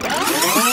Oh,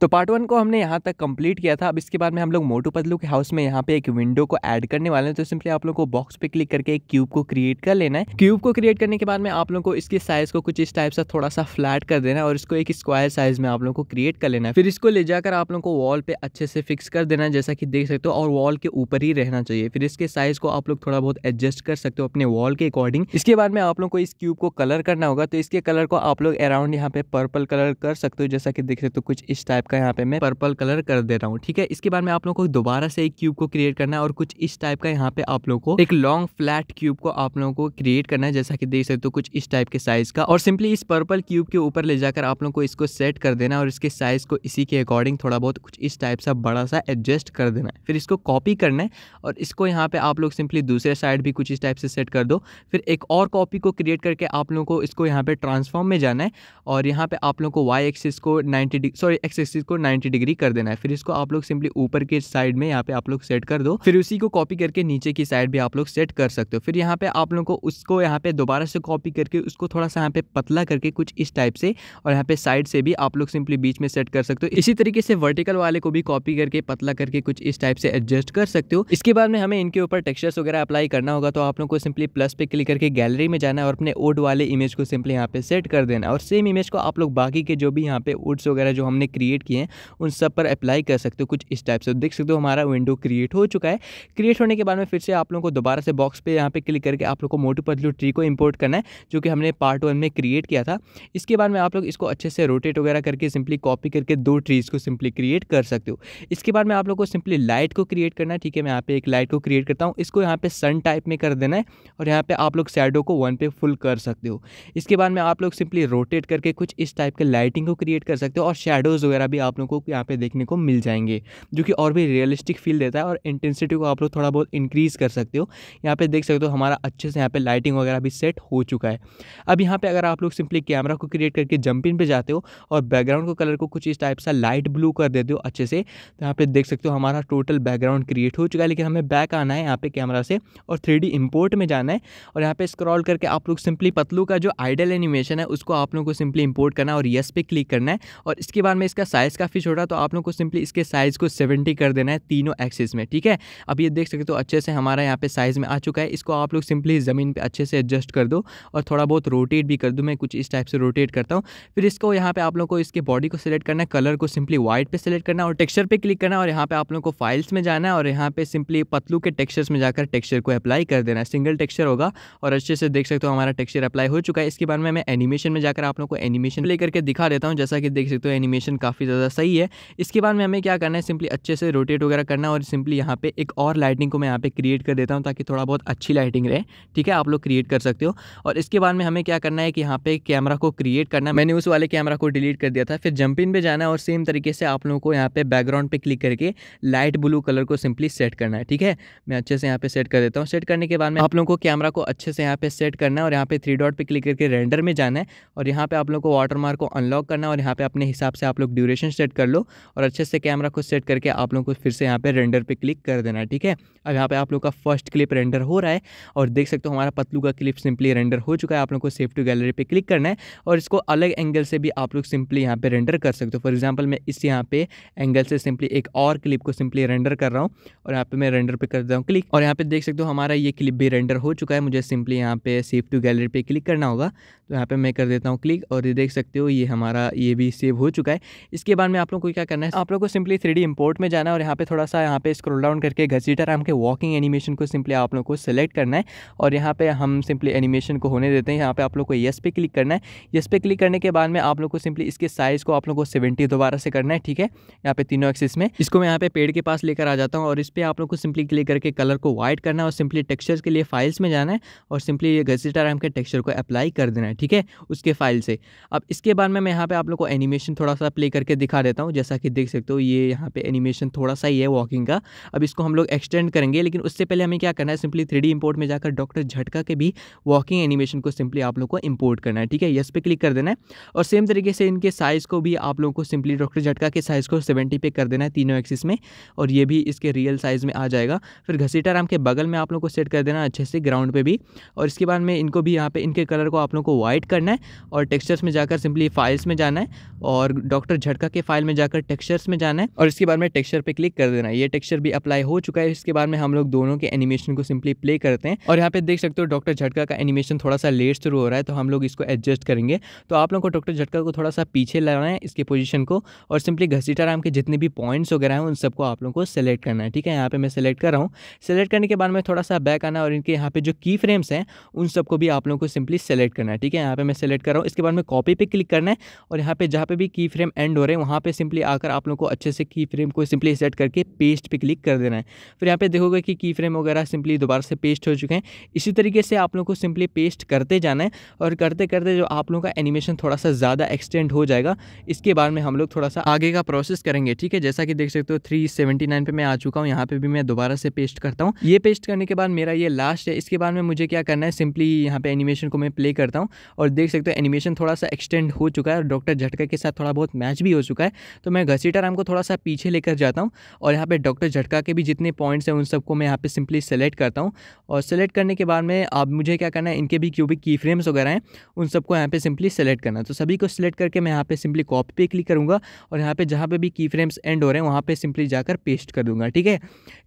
तो part one को हमने यहाँ तक कंप्लीट किया था अब इसके बाद में हम लोग मोटू पतलू के हाउस में यहाँ पे एक विंडो को ऐड करने वाले हैं तो सिंपली आप लोग को बॉक्स पे क्लिक करके एक क्यूब को क्रिएट कर लेना है क्यूब को क्रिएट करने के बाद में आप लोग को इसके साइज को कुछ इस टाइप सा थोड़ा सा फ्लैट कर देना है और इसको एक स्क्वायर साइज में आप लोग को क्रिएट कर लेना है फिर इसको ले जाकर आप लोग को वॉल पे अच्छे से फिक्स कर देना है जैसा कि देख सकते हो और वॉल के ऊपर ही रहना चाहिए फिर इसके साइज को आप लोग थोड़ा बहुत एडजस्ट कर सकते हो अपने वॉल के अकॉर्डिंग इसके बाद में आप लोग को इस क्यूब को कलर करना होगा तो इसके कलर को आप लोग अराउंड यहाँ पे पर्पल कलर कर सकते हो जैसा कि देख सकते हो कुछ इस टाइप टाइप का यहाँ पे मैं पर्पल कलर कर दे रहा हूँ ठीक है इसके बाद में आप लोग को दोबारा से एक क्यूब को क्रिएट करना है और कुछ इस टाइप का यहाँ पे आप लोग को एक लॉन्ग फ्लैट क्यूब को आप लोगों को क्रिएट करना है जैसा की देख सकते हो कुछ इस टाइप के साइज का और सिंपली इस पर्पल क्यूब के ऊपर ले जाकर आप लोग को इसको सेट कर देना और इसके साइज को इसी के अकॉर्डिंग थोड़ा बहुत कुछ इस टाइप सा बड़ा सा एडजस्ट कर देना है फिर इसको कॉपी करना है और इसको यहाँ पे आप लोग सिंपली दूसरे साइड भी कुछ इस टाइप से सेट कर दो फिर एक और कॉपी को क्रिएट करके आप लोगों को इसको यहाँ पे ट्रांसफॉर्म में जाना है और यहाँ पे आप लोग को वाई एक्सिस को डिग्री सॉरी एक्सिस एक्सिस को 90 डिग्री कर देना है फिर इसको आप लोग सिंपली ऊपर के साइड में यहाँ पे आप लोग सेट कर दो फिर उसी को कॉपी करके नीचे की साइड भी आप लोग सेट कर सकते हो फिर यहाँ पे आप लोग को उसको यहाँ पे दोबारा से कॉपी करके उसको थोड़ा सा यहाँ पे पतला करके कुछ इस टाइप से और यहाँ पे साइड से भी आप लोग सिंपली बीच में सेट कर सकते हो इसी तरीके से वर्टिकल वाले को भी कॉपी करके पतला करके कुछ इस टाइप से एडजस्ट कर सकते हो इसके बाद में हमें इनके ऊपर टेक्सचर्स वगैरह अप्लाई करना होगा तो आप लोग को सिंपली प्लस पे क्लिक करके गैलरी में जाना है और अपने ओड वाले इमेज को सिंपली यहाँ पे सेट कर देना और सेम इमेज को आप लोग बाकी के जो भी यहाँ पे वुड्स वगैरह जो हमने क्रिएट किए हैं उन सब पर अप्लाई कर सकते हो कुछ इस टाइप से तो देख सकते हो हमारा विंडो क्रिएट हो चुका है क्रिएट होने के बाद में फिर से आप लोगों को दोबारा से बॉक्स पे यहाँ पे क्लिक करके आप लोग को मोटू पतलू ट्री को इम्पोर्ट करना है जो कि हमने पार्ट वन में क्रिएट किया था इसके बाद में आप लोग इसको अच्छे से रोटेट वगैरह करके सिंपली कॉपी करके दो ट्रीज़ को सिंपली क्रिएट कर सकते हो इसके बाद में आप लोग को सिंपली लाइट को क्रिएट करना है ठीक है मैं यहाँ पे एक लाइट को क्रिएट करता हूँ इसको यहाँ पे सन टाइप में कर देना है और यहाँ पे आप लोग शेडो को वन पे फुल कर सकते हो इसके बाद में आप लोग सिंपली रोटेट करके कुछ इस टाइप के लाइटिंग को क्रिएट कर सकते हो और शेडोज़ वगैरह भी आप लोगों को यहाँ पे देखने को मिल जाएंगे जो कि और भी रियलिस्टिक फील देता है और इंटेंसिटी को आप लोग थोड़ा बहुत इंक्रीज़ कर सकते हो यहाँ पे देख सकते हो हमारा अच्छे से यहाँ पे लाइटिंग वगैरह भी सेट हो चुका है अब यहाँ पे अगर आप लोग सिंपली कैमरा को क्रिएट करके जंपिंग पे जाते हो और बैकग्राउंड को कलर को कुछ इस टाइप सा लाइट ब्लू कर देते हो अच्छे से तो यहाँ पर देख सकते हो हमारा टोटल बैकग्राउंड क्रिएट हो चुका है लेकिन हमें बैक आना है यहाँ पे कैमरा से और थ्री इंपोर्ट में जाना है और यहाँ पे स्क्रॉल करके आप लोग सिंपली पतलू का जो आइडल एनिमेशन है उसको आप लोगों को सिंपली इंपोर्ट करना है और यस पे क्लिक करना है और इसके बाद में इसका साइज़ काफ़ी छोटा तो आप लोग को सिंपली इसके साइज़ को सेवेंटी कर देना है तीनों एक्सिस में ठीक है अब ये देख सकते हो अच्छे से हमारा यहाँ पे साइज़ में आ चुका है इसको आप लोग सिंपली ज़मीन पर अच्छे से एडजस्ट कर दो और थोड़ा बहुत रोटेट भी कर दो मैं कुछ इस टाइप से रोटेट करता हूँ फिर इसको यहाँ पे आप लोग को इसके बॉडी को सिलेक्ट करना है कलर को सिंपली व्हाइट पे सिलेक्ट करना और टेक्सचर पे क्लिक करना और यहाँ पे आप लोग को फाइल्स में जाना है और यहाँ पे सिंपली पतलू के टेक्सचर्स में जाकर टेक्स्चर को अप्लाई कर देना है सिंगल टेक्स्चर होगा और अच्छे से देख सकते हो हमारा टेक्स्चर अप्लाई हो चुका है इसके बाद में मैं एनिमेशन में जाकर आप लोग को एनिमेशन प्ले करके दिखा देता हूँ जैसा कि देख सकते हो एनिमेशन काफ़ी ज़्यादा सही है इसके बाद में हमें क्या करना है सिंपली अच्छे से रोटेट वगैरह करना और सिंपली यहाँ पे एक और लाइटिंग को मैं यहाँ पे क्रिएट कर देता हूँ ताकि थोड़ा बहुत अच्छी लाइटिंग रहे ठीक है आप लोग क्रिएट कर सकते हो और इसके बाद में हमें क्या करना है कि यहाँ पे कैमरा को क्रिएट करना मैंने उस वाले कैमरा को डिलीट कर दिया था फिर जंपिन पर जाना और सेम तरीके से आप लोगों को यहाँ पे बैकग्राउंड पर क्लिक करके लाइट ब्लू कलर को सिंपली सेट करना है ठीक है मैं अच्छे से यहाँ पे सेट कर देता हूँ सेट करने के बाद में आप लोगों को कैमरा को अच्छे से यहाँ पे सेट करना है और यहाँ पे थ्री डॉट पे क्लिक करके रेंडर में जाना है और यहाँ पे आप लोग को वाटर मार्क को अनलॉक करना है और यहाँ पे अपने हिसाब से आप लोग ड्यूरेशन पोजीशन सेट कर लो और अच्छे से कैमरा को सेट करके आप लोगों को फिर से यहाँ पे रेंडर पे क्लिक कर देना ठीक है अब यहाँ पे आप लोग का फर्स्ट क्लिप रेंडर हो रहा है और देख सकते हो हमारा पतलू का क्लिप सिंपली रेंडर हो चुका है आप लोग को सेफ टू गैलरी पर क्लिक करना है और इसको अलग एंगल से भी आप लोग सिंपली यहाँ पर रेंडर कर सकते हो फॉर एग्जाम्पल मैं इस यहाँ पे एंगल से सिंपली एक और क्लिप को सिंपली रेंडर कर रहा हूँ और यहाँ पर मैं रेंडर कर देता हूँ क्लिक और यहाँ पर देख सकते हो हमारा ये क्लिप भी रेंडर हो चुका है मुझे सिंपली यहाँ पे सेफ टू गैलरी पर क्लिक करना होगा तो यहाँ पर मैं कर देता हूँ क्लिक और ये देख सकते हो ये हमारा ये भी सेव हो चुका है इसके इसके बाद में आप लोग को क्या करना है आप लोग को सिंपली थ्री इंपोर्ट में जाना है और यहाँ पे थोड़ा सा यहाँ पे स्क्रोल डाउन करके घसीटर आम के वॉकिंग एनिमेशन को सिंपली आप लोग को सिलेक्ट करना है और यहाँ पे हम सिंपली एनिमेशन को होने देते हैं यहाँ पे आप लोग को येस पे क्लिक करना है येस पे क्लिक करने के बाद में आप लोग को सिंपली इसके साइज़ को आप लोग को सेवेंटी दोबारा से करना है ठीक है यहाँ पे तीनों एक्सिस में इसको मैं यहाँ पे पेड़ के पास लेकर आ जाता हूँ और इस पर आप लोग को सिंपली क्लिक करके कलर को व्हाइट करना है और सिंपली टेक्स्चर के लिए फाइल्स में जाना है और सिंपली ये घसीटा के टेक्स्चर को अप्लाई कर देना है ठीक है उसके फाइल से अब इसके बाद में मैं यहाँ पे आप लोग को एनिमेशन थोड़ा सा प्ले करके दिखा देता हूँ जैसा कि देख सकते हो ये यहाँ पे एनिमेशन थोड़ा सा ही है वॉकिंग का अब इसको हम लोग एक्सटेंड करेंगे लेकिन उससे पहले हमें क्या करना है सिंपली थ्री इंपोर्ट में जाकर डॉक्टर झटका के भी वॉकिंग एनिमेशन को सिंपली आप लोग को इम्पोर्ट करना है ठीक है यस पे क्लिक कर देना है और सेम तरीके से इनके साइज़ को भी आप लोगों को सिंपली डॉक्टर झटका के साइज़ को सेवेंटी पे कर देना है तीनों एक्सिस में और ये भी इसके रियल साइज़ में आ जाएगा फिर घसीटा राम के बगल में आप लोग को सेट कर देना अच्छे से ग्राउंड पर भी और इसके बाद में इनको भी यहाँ पर इनके कलर को आप लोग को वाइट करना है और टेक्स्चर्स में जाकर सिंपली फाइल्स में जाना है और डॉक्टर झटका वेका के फाइल में जाकर टेक्सचर्स में जाना है और इसके बाद में टेक्सचर पे क्लिक कर देना है ये टेक्सचर भी अप्लाई हो चुका है इसके बाद में हम लोग दोनों के एनिमेशन को सिंपली प्ले करते हैं और यहाँ पे देख सकते हो डॉक्टर झटका का एनिमेशन थोड़ा सा लेट शुरू हो रहा है तो हम लोग इसको एडजस्ट करेंगे तो आप लोग को डॉक्टर झटका को थोड़ा सा पीछे लाना है इसके पोजिशन को और सिंपली घसीटाराम के जितने भी पॉइंट्स वगैरह हैं उन सबको आप लोग को सेलेक्ट करना है ठीक है यहाँ पे मैं सेलेक्ट कर रहा हूँ सेलेक्ट करने के बाद में थोड़ा सा बैक आना और इनके यहाँ पे जो की फ्रेम्स हैं उन सबको भी आप लोग को सिंपली सेलेक्ट करना है ठीक है यहाँ पे मैं सेलेक्ट कर रहा हूँ इसके बाद में कॉपी पे क्लिक करना है और यहाँ पे जहाँ पे भी की फ्रेम एंड हो रहे हैं हैं वहाँ पर सिंपली आकर आप लोग को अच्छे से की फ्रेम को सिंपली सेट करके पेस्ट पर क्लिक कर देना है फिर यहाँ पर देखोगे कि की फ्रेम वगैरह सिंपली दोबारा से पेस्ट हो चुके हैं इसी तरीके से आप लोग को सिंपली पेस्ट करते जाना है और करते करते जो आप लोगों का एनिमेशन थोड़ा सा ज़्यादा एक्सटेंड हो जाएगा इसके बाद में हम लोग थोड़ा सा आगे का प्रोसेस करेंगे ठीक है जैसा कि देख सकते हो थ्री सेवेंटी नाइन पर मैं आ चुका हूँ यहाँ पर भी मैं दोबारा से पेस्ट करता हूँ ये पेस्ट करने के बाद मेरा ये लास्ट है इसके बाद में मुझे क्या करना है सिंपली यहाँ पर एनिमेशन को मैं प्ले करता हूँ और देख सकते हो एनिमेशन थोड़ा सा एक्सटेंड हो चुका है और डॉक्टर झटका के साथ थोड़ा बहुत मैच भी हो चुका है तो मैं घसीटा राम को थोड़ा सा पीछे लेकर जाता हूँ और यहाँ पर डॉक्टर झटका के भी जितने पॉइंट्स हैं उन सबको मैं यहाँ पर सिंपली सेलेक्ट करता हूँ और सेलेक्ट करने के बाद में अब मुझे क्या करना है इनके भी जो भी की फ्रेम्स वगैरह हैं उन सबको यहाँ पर सिंपली सेलेक्ट करना तो सभी को सिलेक्ट करके मैं यहाँ पर सिंपली कॉपी पे क्लिक करूँगा और यहाँ पर जहाँ पर भी की फ्रेम्स एंड हो रहे हैं वहाँ पर सिंपली जाकर पेस्ट कर दूँगा ठीक है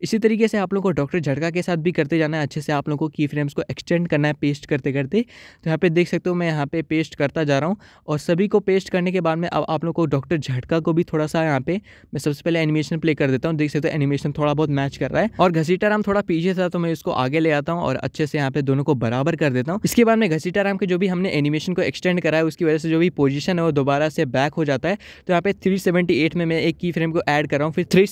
इसी तरीके से आप लोग को डॉक्टर झटका के साथ भी करते जाना है अच्छे से आप लोग को की फ्रेम्स को एक्सटेंड करना है पेस्ट करते करते तो यहाँ पर देख सकते हो मैं यहाँ पर पेस्ट करता जा रहा हूँ और सभी को पेस्ट करने के बाद में अब आप लोग को डॉक्टर झटका को भी थोड़ा सा यहाँ पे मैं सबसे पहले एनिमेशन प्ले कर देता हूँ देख सकते हो एनिमेशन थोड़ा बहुत मैच कर रहा है और घसीटा राम थोड़ा पीछे था तो मैं इसको आगे ले आता हूँ और अच्छे से यहाँ पे दोनों को बराबर कर देता हूँ इसके बाद में घसीटा राम के जो भी हमने एनिमेशन को एक्सटेंड करा है उसकी वजह से जो भी पोजिशन है वो दोबारा से बैक हो जाता है तो यहाँ पे थ्री में मैं एक की फ्रेम को एड कर रहा हूँ फिर थ्री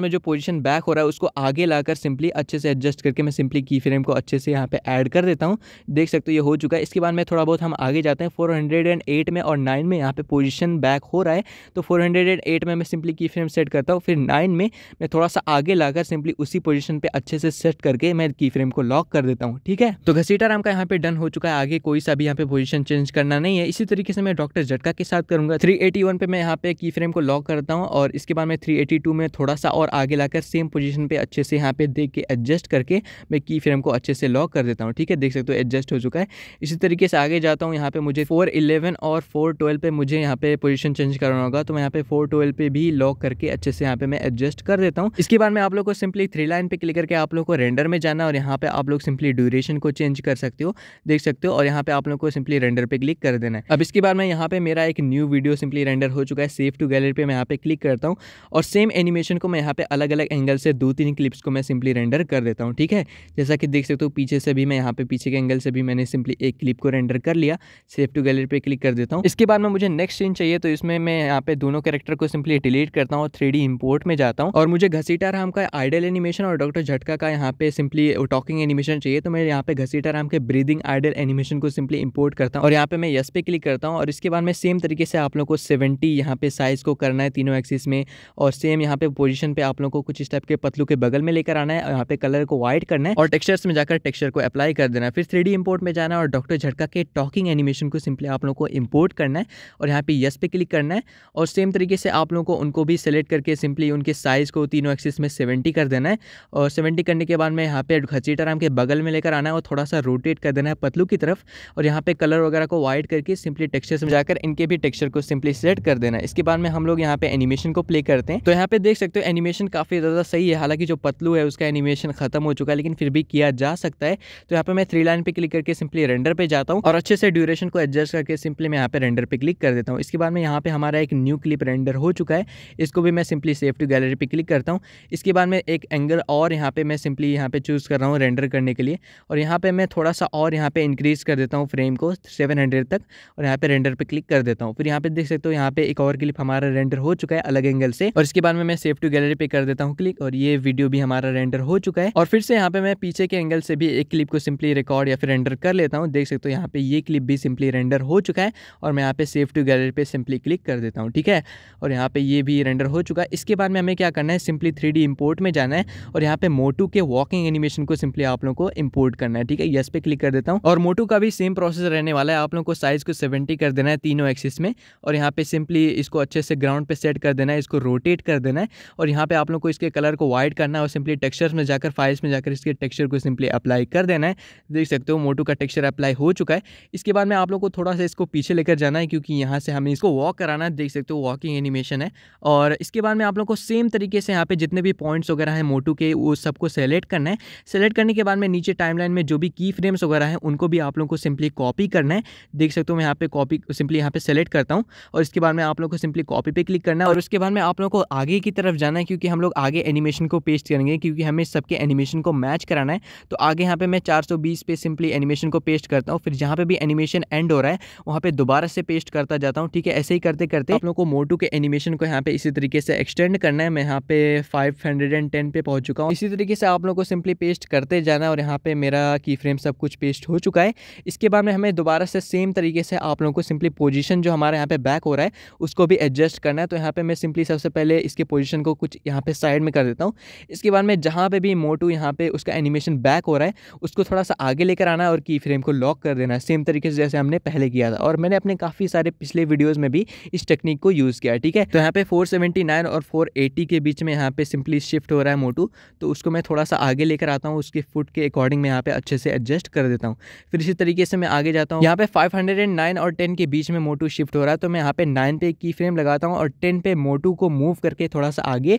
में जो पोजिशन बैक हो रहा है उसको आगे लाकर सिंपली अच्छे से एडजस्ट करके मैं सिंपली की फ्रेम को अच्छे से यहाँ पे ऐड कर देता हूँ देख सकते हो ये हो चुका है इसके बाद में थोड़ा बहुत हम आगे जाते हैं 408 में और 9 में यहाँ पे पोजीशन बैक हो रहा है तो फोर हंड्रेड एंड एट में मैं सिंपली की फ्रेम सेट करता हूँ फिर नाइन में मैं थोड़ा सा आगे लाकर सिंपली उसी पोजीशन पे अच्छे से सेट करके मैं की फ्रेम को लॉक कर देता हूँ ठीक है तो घसीटाराम का यहाँ पे डन हो चुका है आगे कोई सा भी यहाँ पे पोजीशन चेंज करना नहीं है इसी तरीके से मैं डॉक्टर झटका के साथ करूँगा थ्री एटी वन पर मैं यहाँ पे की फ्रेम को लॉक करता हूँ और इसके बाद मैं थ्री एटी टू में थोड़ा सा और आगे लाकर सेम पोजिशन पर अच्छे से यहाँ पे देख के एडजस्ट करके मैं की फ्रेम को अच्छे से लॉक कर देता हूँ ठीक है देख सकते हो एडजस्ट हो चुका है इसी तरीके से आगे जाता हूँ यहाँ पे मुझे फोर इलेवन और फोर ट्वेल्व पे मुझे यहाँ पे पोजिशन चेंज करना होगा तो मैं यहाँ पे फोर ट्वेल्व पे भी लॉक करके अच्छे से यहाँ पे मैं एडजस्ट कर देता हूँ इसके बाद में आप लोग को सिंपली थ्री लाइन पे क्लिक करके आप लोग को रेंडर में जाना और यहाँ पे आप लोग सिंपली ड्यूरेशन को चेंज कर सकते हो देख सकते हो और यहाँ पे आप लोग को सिंपली रेंडर पे क्लिक कर देना है अब इसके बाद में यहाँ पे मेरा एक न्यू वीडियो सिंपली रेंडर हो चुका है सेव टू गैलरी पे मैं यहाँ पे क्लिक करता हूँ और सेम एनिमेशन को मैं यहाँ पे अलग अलग एंगल से दो तीन क्लिप्स को मैं सिंपली रेंडर कर देता हूँ ठीक है जैसा कि देख सकते हो पीछे से भी मैं यहाँ पे पीछे के एंगल से भी मैंने सिंपली एक क्लिप को रेंडर कर लिया सेफ टू गैलरी पे क्लिक कर देता हूँ इसके बाद में मुझे नेक्स्ट सीन चाहिए तो इसमें मैं यहाँ पे मैं दोनों कैरेक्टर को सिंपली डिलीट करता हूँ और थ्री इंपोर्ट में जाता हूँ और मुझे घसीटा राम का आइडल एनिमेशन और डॉक्टर झटका का यहाँ पे सिंपली टॉकिंग एनिमेशन चाहिए तो मैं यहाँ पे घसीटा राम के ब्रीदिंग आइडल एनिमेशन को सिंपली इंपोर्ट करता हूँ और यहाँ पे मैं यस पे क्लिक करता हूँ और इसके बाद मैं सेम तरीके से आप लोग को सेवेंटी यहाँ पे साइज को करना है तीनों एक्सिस में और सेम यहाँ पे पोजिशन पे आप लोग को कुछ इस टाइप के पतलू के बगल में लेकर आना है और यहाँ पे कलर को व्हाइट करना है और टेक्सचर्स में जाकर टेक्सचर को अप्लाई कर देना है फिर थ्री इंपोर्ट में जाना है और डॉक्टर झटका के टॉकिंग एनिमेशन को सिंपली आप लोग को इम्पोर्ट करना है और यहाँ पे यस पे क्लिक करना है और और सेम तरीके से आप लोगों को उनको भी सेलेक्ट करके सिंपली उनके साइज़ को तीनों एक्सिस में सेवेंटी कर देना है और सेवेंटी करने के बाद में यहाँ पे घचीटर आम के बगल में लेकर आना है और थोड़ा सा रोटेट कर देना है पतलू की तरफ और यहाँ पे कलर वगैरह को वाइट करके सिंपली टेक्स्चर में जाकर इनके भी टेक्स्चर को सिंपली सेलेक्ट कर देना है इसके बाद में हम लोग यहाँ पे एनिमेशन को प्ले करते हैं तो यहाँ पे देख सकते हो एनिमेशन काफ़ी ज़्यादा सही है हालांकि जो पतलू है उसका एनिमेशन खत्म हो चुका है लेकिन फिर भी किया जा सकता है तो यहाँ पे मैं थ्री लाइन पे क्लिक करके सिंपली रेंडर पे जाता हूँ और अच्छे से ड्यूरेशन को एडजस्ट करके सिंपली मैं यहाँ पे रेंडर पे क्लिक कर देता हूँ इसके बाद में यहाँ पे हमारा एक न्यू क्लिप रेंडर हो चुका है इसको भी मैं सिंपली सेफ टू गैलरी पे क्लिक करता हूँ इसके बाद में एक एंगल और यहाँ पे मैं सिंपली यहाँ पे चूज़ कर रहा हूँ रेंडर करने के लिए और यहाँ पे मैं थोड़ा सा और यहाँ पे इंक्रीज़ कर देता हूँ फ्रेम को सेवन तक और यहाँ पे रेंडर पे क्लिक कर देता हूँ फिर यहाँ पे देख सकते हो यहाँ पे एक और क्लिप हमारा रेंडर हो चुका है अलग एंगल से और इसके बाद में मैं सेव टू गैलरी पर कर देता हूँ क्लिक और ये वीडियो भी हमारा रेंडर हो चुका है और फिर से यहाँ पर मैं पीछे के एंगल से भी एक क्लिप को सिंपली रिकॉर्ड या फिर रेंडर कर लेता हूँ देख सकते हो यहाँ पे ये क्लिप भी सिंपली रेंडर हो चुका है और मैं यहाँ पे सेव टू गैलरी पे सिंपली क्लिक कर देता हूँ ठीक है और यहाँ पे ये भी रेंडर हो चुका है इसके बाद में हमें क्या करना है सिंपली थ्री डी इम्पोर्ट में जाना है और यहाँ पे मोटू के वॉकिंग एनिमेशन को सिंपली आप लोग को इम्पोर्ट करना है ठीक है यस पे क्लिक कर देता हूँ और मोटू का भी सेम प्रोसेस रहने वाला है आप लोगों को साइज को सेवेंटी कर देना है तीनों एक्सिस में और यहाँ पे सिंपली इसको अच्छे से ग्राउंड पे सेट कर देना है इसको रोटेट कर देना है और यहाँ पे आप लोग को इसके कलर को वाइट करना है और सिंपली टेक्स्चर में जाकर फाइल्स में जाकर इसके टेक्स्चर को सिंपली अप्लाई कर देना है देख सकते हो मोटू का टेक्स्चर अप्लाई हो चुका है इसके बाद में आप लोग को थोड़ा सा इसको पीछे लेकर जाना है क्योंकि यहाँ से हमें इसको वॉक कराना है देख सकते सकते हो वॉकिंग एनिमेशन है और इसके बाद में आप लोग को सेम तरीके से यहाँ पे जितने भी पॉइंट्स वगैरह हैं मोटू के वो सबको सेलेक्ट करना है सेलेक्ट करने के बाद में नीचे टाइमलाइन में जो भी की फ्रेम्स वगैरह हैं उनको भी आप लोगों को सिंपली कॉपी करना है देख सकते हो मैं यहाँ पे कॉपी सिंपली यहाँ पे सेलेक्ट करता हूँ और इसके बाद में आप लोग को सिंपली कॉपी पे क्लिक करना है और उसके बाद में आप लोग को आगे की तरफ जाना है क्योंकि हम लोग आगे एनिमेशन को पेस्ट करेंगे क्योंकि हमें सबके एनिमेशन को मैच कराना है तो आगे यहाँ पे मैं 420 पे सिंपली एनिमेशन को पेस्ट करता हूँ फिर जहाँ पे भी एनिमेशन एंड हो रहा है वहाँ पे दोबारा से पेस्ट करता जाता हूँ ठीक है ऐसे ही करते करते आप लोग को मोटू के एनिमेशन को यहाँ पे इसी तरीके से एक्सटेंड करना है मैं यहाँ पे 510 पे पहुँच चुका हूँ इसी तरीके से आप लोग को सिंपली पेस्ट करते जाना है और यहाँ पे मेरा की फ्रेम सब कुछ पेस्ट हो चुका है इसके बाद में हमें दोबारा से सेम तरीके से आप लोगों को सिंपली पोजिशन जो हमारे यहाँ पे बैक हो रहा है उसको भी एडजस्ट करना है तो यहाँ पर मैं सिंपली सबसे पहले इसके पोजिशन को कुछ यहाँ पे साइड में कर देता हूँ इसके बाद में जहाँ पर भी मोटू यहाँ पर उसका एनिमेशन बैक हो रहा है उसको थोड़ा सा आगे लेकर आना है और की फ्रेम को लॉक कर देना है सेम तरीके से जैसे हमने पहले किया था और मैंने अपने काफ़ी सारे पिछले वीडियोज़ में भी इस टेक्निक को को यूज़ किया ठीक है तो यहाँ पे 479 और 480 के बीच में यहाँ पे सिंपली शिफ्ट हो रहा है मोटू तो उसको मैं थोड़ा सा आगे लेकर आता हूँ उसके फुट के अकॉर्डिंग में यहाँ पे अच्छे से एडजस्ट कर देता हूँ फिर इसी तरीके से मैं आगे जाता हूँ यहाँ पे 509 और 10 के बीच में मोटू शिफ्ट हो रहा है तो मैं यहाँ पे नाइन पे की फ्रेम लगाता हूँ और टेन पे मोटू को मूव करके थोड़ा सा आगे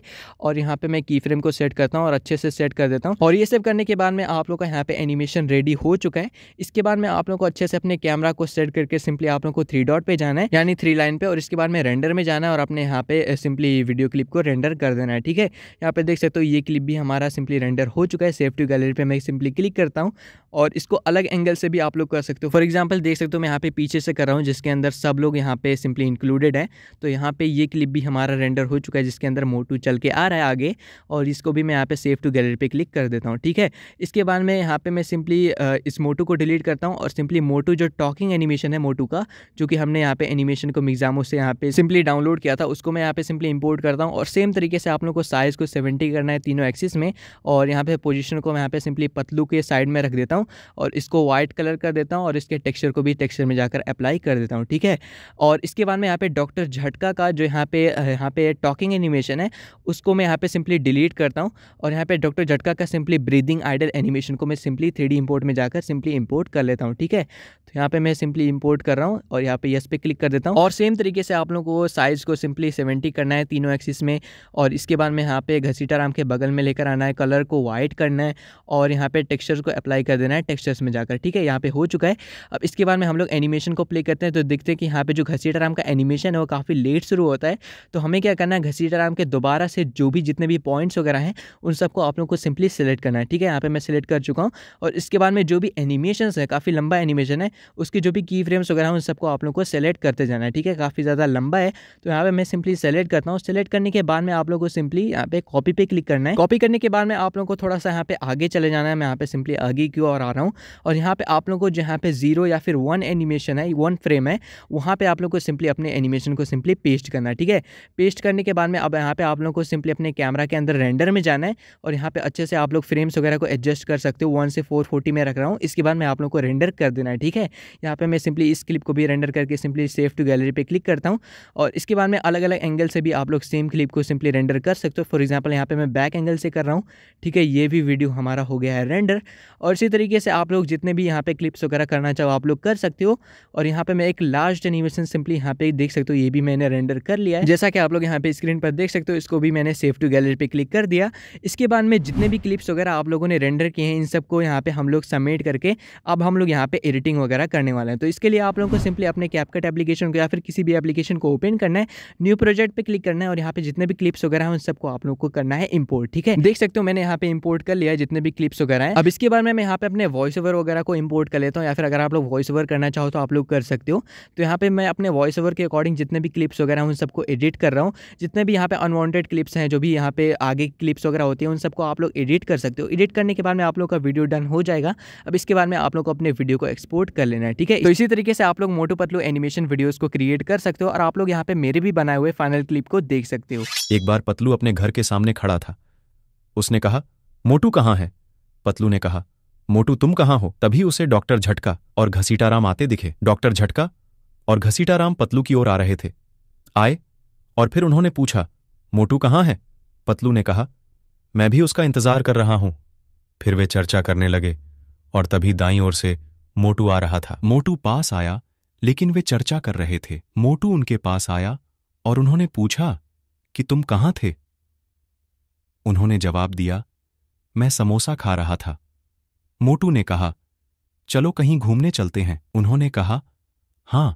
और यहाँ पे मैं की फ्रेम को सेट करता हूँ और अच्छे से सेट कर देता हूँ और ये सब करने के बाद में आप लोग का यहाँ पे एनिमेशन रेडी हो चुका है इसके बाद में आप लोग को अच्छे से अपने कैमरा को सेट करके सिंपली आप लोग को थ्री डॉट पे जाना है यानी थ्री लाइन पे और इसके बाद में रेंडर में जाना है और अपने यहाँ पे सिंपली वीडियो क्लिप को रेंडर कर देना है ठीक है यहाँ पे देख सकते हो ये क्लिप भी हमारा सिंपली रेंडर हो चुका है सेफ्टी गैलरी पे मैं सिंपली क्लिक करता हूँ और इसको अलग एंगल से भी आप लोग कर सकते हो फॉर एग्जाम्पल देख सकते हो मैं यहाँ पे पीछे से कर रहा हूँ जिसके अंदर सब लोग यहाँ पे सिंपली इंक्लूडेड है तो यहाँ पे ये क्लिप भी हमारा रेंडर हो चुका है जिसके अंदर मोटू चल के आ रहा है आगे और इसको भी मैं यहाँ पे सेफ टू गैलरी पे क्लिक कर देता हूँ ठीक है इसके बाद में यहाँ पे मैं सिंपली इस मोटू को डिलीट करता हूँ और सिंपली मोटू जो टॉकिंग एनिमेशन है मोटू का जो कि हमने यहाँ पे एनिमेशन को मिग्जामो से यहाँ पे सिंपली डाउनलोड किया था उसको मैं यहाँ पे सिंपली इंपोर्ट करता हूँ और सेम तरीके से आप लोग को साइज़ को सेवेंटी करना है तीनों एक्सिस में और यहाँ पे पोजीशन को मैं यहाँ पे सिंपली पतलू के साइड में रख देता हूँ और इसको वाइट कलर कर देता हूँ और इसके टेक्स्चर को भी टेक्स्चर में जाकर अप्लाई कर देता हूँ ठीक है और इसके बाद में यहाँ पे डॉक्टर झटका का जो यहाँ पे यहाँ पे टॉकिंग एनिमेशन है उसको मैं यहाँ पे सिंपली डिलीट करता हूँ और यहाँ पे डॉक्टर झटका का सिंपली ब्रीदिंग आइडल एनिमेशन को मैं सिंपली थ्री इंपोर्ट में जाकर सिंपली इंपोर्ट कर लेता हूँ ठीक है तो यहाँ पर मैं सिंपली इंपोर्ट कर रहा हूँ और यहाँ पे यस पे क्लिक कर देता हूँ और सेम तरीके से आप लोगों को साइज़ को सिंपली सेवेंटी करना है तीनों एक्सिस में और इसके बाद में यहाँ पे घसीटाराम के बगल में लेकर आना है कलर को वाइट करना है और यहाँ पे टेक्सचर्स को अप्लाई कर देना है टेक्सचर्स में जाकर ठीक है यहाँ पे हो चुका है अब इसके बाद में हम लोग एनिमेशन को प्ले करते हैं तो देखते हैं कि यहाँ पे जो घसीटाराम का एनिमेशन है वो काफ़ी लेट शुरू होता है तो हमें क्या करना है घसीटाराम के दोबारा से जो भी जितने भी पॉइंट्स वगैरह हैं उन सबको आप लोग को सिंपली सेलेक्ट करना है ठीक है यहाँ पर मैं सिलेक्ट कर चुका हूँ और इसके बाद में जो भी एनिमेशन है काफ़ी लंबा एनिमेशन है उसके जो भी की फ्रेम्स वगैरह हैं उन सबको आप लोग को सेलेक्ट करते जाना है ठीक है काफ़ी ज़्यादा लंबा डाला है तो यहाँ पे मैं सिंपली सेलेक्ट करता हूँ सेलेक्ट करने के बाद में आप लोगों को सिंपली यहाँ पे कॉपी पे क्लिक करना है कॉपी करने के बाद में आप लोगों को थोड़ा सा यहाँ पे आगे चले जाना है मैं यहाँ पे सिंपली आगे की ओर आ रहा हूँ और यहाँ पे आप लोगों को जहाँ पे जीरो या फिर वन एनिमेशन है वन फ्रेम है वहाँ पर आप लोग को सिंपली अपने एनिमेशन को सिंपली पेस्ट करना है ठीक है पेस्ट करने के बाद में अब यहाँ पे आप लोग को सिंपली अपने कैमरा के अंदर रेंडर में जाना है और यहाँ पे अच्छे से आप लोग फ्रेम्स वगैरह को एडजस्ट कर सकते हो वन से फोर फोर्टी में रख रहा हूँ इसके बाद मैं आप लोग को रेंडर कर देना है ठीक है यहाँ पे मैं सिंपली इस क्लिप को भी रेंडर करके सिंपली सेफ टू गैलरी पे क्लिक करता हूँ और इसके बाद में अलग अलग एंगल से भी आप लोग सेम क्लिप को सिंपली रेंडर कर सकते हो फॉर एग्जाम्पल यहाँ पर मैं बैक एंगल से कर रहा हूँ ठीक है ये भी वीडियो हमारा हो गया है रेंडर और इसी तरीके से आप लोग जितने भी यहाँ पर क्लिप्स वगैरह करना चाहो आप लोग कर सकते हो और यहाँ पर मैं एक लास्ट एनिमेशन सिंपली यहाँ पे देख सकते हो ये भी मैंने रेंडर कर लिया है जैसा कि आप लोग यहाँ पे स्क्रीन पर देख सकते हो इसको भी मैंने सेफ टू गैलरी पर क्लिक कर दिया इसके बाद में जितने भी क्लिप्स वगैरह आप लोगों ने रेंडर किए हैं इन सबको यहाँ पे हम लोग सबमिट करके अब हम लोग यहाँ पे एडिटिंग वगैरह करने वाले हैं तो इसके लिए आप लोगों को सिंपली अपने कैपकट एप्लीकेशन को या फिर किसी भी एप्लीकेशन को ओपन ओपन करना है न्यू प्रोजेक्ट पे क्लिक करना है और यहाँ पे जितने भी क्लिप्स वगैरह हैं उन सबको आप लोग को करना है इम्पोर्ट ठीक है देख सकते हो मैंने यहाँ पे इम्पोर्ट कर लिया है जितने भी क्लिप्स वगैरह हैं अब इसके बाद में यहाँ पे अपने वॉइस ओवर वगैरह को इम्पोर्ट कर लेता हूँ या फिर अगर आप लोग वॉइस ओवर करना चाहो तो आप लोग कर सकते हो तो यहाँ पे मैं अपने वॉइस ओवर के अकॉर्डिंग जितने भी क्लिप्स वगैरह हैं उन सबको एडिट कर रहा हूँ जितने भी यहाँ पे अनवॉन्टेड क्लिप्स हैं जो भी यहाँ पे आगे क्लिप्स वगैरह होती है उन सबको आप लोग एडिट कर सकते हो एडिट करने के बाद में आप लोग का वीडियो डन हो जाएगा अब इसके बाद में आप लोग को अपने वीडियो को एक्सपोर्ट कर लेना है ठीक है तो इसी तरीके से आप लोग मोटो पतलू एनिमेशन वीडियोस को क्रिएट कर सकते हो और आप लोग लोग यहाँ पे मेरे भी बनाए हुए फाइनल क्लिप को देख सकते हो एक बार पतलू अपने घर के सामने खड़ा था उसने कहा मोटू कहाँ है पतलू ने कहा मोटू तुम कहाँ हो तभी उसे डॉक्टर झटका और घसीटाराम आते दिखे डॉक्टर झटका और घसीटाराम पतलू की ओर आ रहे थे आए और फिर उन्होंने पूछा मोटू कहाँ है पतलू ने कहा मैं भी उसका इंतजार कर रहा हूं फिर वे चर्चा करने लगे और तभी दाई ओर से मोटू आ रहा था मोटू पास आया लेकिन वे चर्चा कर रहे थे मोटू उनके पास आया और उन्होंने पूछा कि तुम कहाँ थे उन्होंने जवाब दिया मैं समोसा खा रहा था मोटू ने कहा चलो कहीं घूमने चलते हैं उन्होंने कहा हां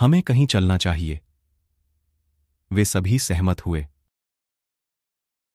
हमें कहीं चलना चाहिए वे सभी सहमत हुए